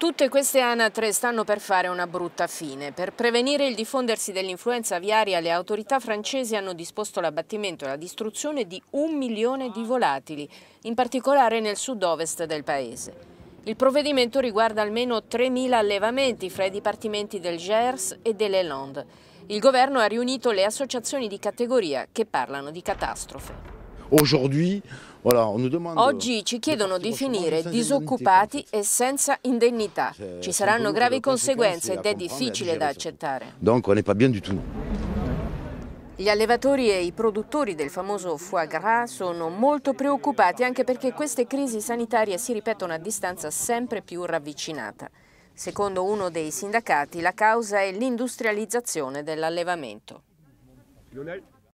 Tutte queste anatre stanno per fare una brutta fine. Per prevenire il diffondersi dell'influenza aviaria, le autorità francesi hanno disposto l'abbattimento e la distruzione di un milione di volatili, in particolare nel sud-ovest del paese. Il provvedimento riguarda almeno 3.000 allevamenti fra i dipartimenti del Gers e delle Landes. Il governo ha riunito le associazioni di categoria che parlano di catastrofe. Aujourd'hui, Oggi ci euh, chiedono di finire disoccupati e senza indennità. Ci saranno gravi conseguenze ed è difficile da accettare. Donc on n'est pas bien du tout. Gli allevatori e i produttori del famoso foie gras sono molto preoccupati anche perché queste crisi sanitarie si ripetono a distanza sempre più ravvicinata. Secondo uno dei sindacati la causa è l'industrializzazione dell'allevamento.